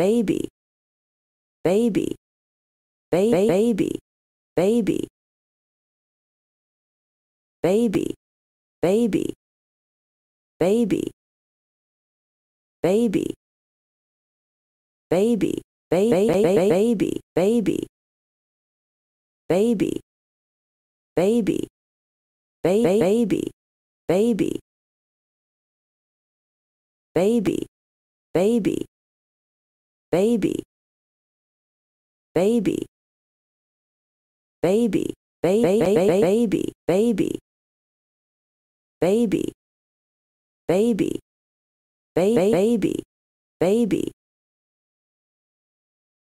baby baby ba baby baby baby baby baby baby baby baby baby baby baby baby baby baby baby baby baby baby baby baby baby baby baby baby baby baby baby baby